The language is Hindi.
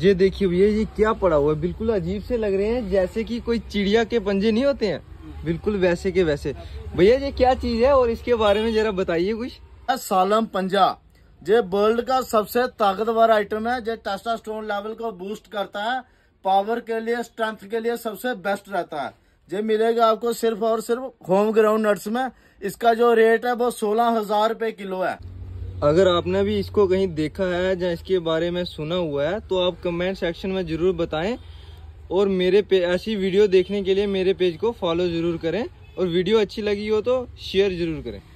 ये देखिए भैया ये क्या पड़ा हुआ है बिल्कुल अजीब से लग रहे हैं जैसे कि कोई चिड़िया के पंजे नहीं होते हैं बिल्कुल वैसे के वैसे भैया ये क्या चीज है और इसके बारे में जरा बताइए कुछ सालम पंजा ये वर्ल्ड का सबसे ताकतवर आइटम है जो स्टोन लेवल को बूस्ट करता है पावर के लिए स्ट्रेंथ के लिए सबसे बेस्ट रहता है ये मिलेगा आपको सिर्फ और सिर्फ होम ग्राउंड नट्स में इसका जो रेट है वो सोलह हजार रुपए किलो है अगर आपने भी इसको कहीं देखा है या इसके बारे में सुना हुआ है तो आप कमेंट सेक्शन में ज़रूर बताएं और मेरे पे ऐसी वीडियो देखने के लिए मेरे पेज को फॉलो ज़रूर करें और वीडियो अच्छी लगी हो तो शेयर ज़रूर करें